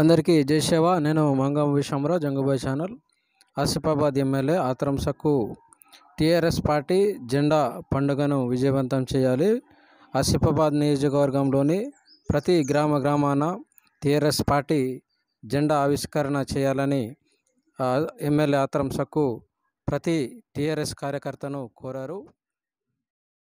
అందరికీ జై శివ నేను Mangam Vishwamarao Jangubai channel Asifabad MLA Atram Sakku TRS party జెండా పండుగను విజయవంతం చేయాలి ఆసిఫాబాద్ నియోజకవర్గంలోని ప్రతి గ్రామ గ్రామాన టీఆర్ఎస్ పార్టీ జెండా ఆవిష్కరణ చేయాలని ఎమ్మెల్యే ఆత్రం సక్కు ప్రతి టీఆర్ఎస్ కార్యకర్తను కోరారు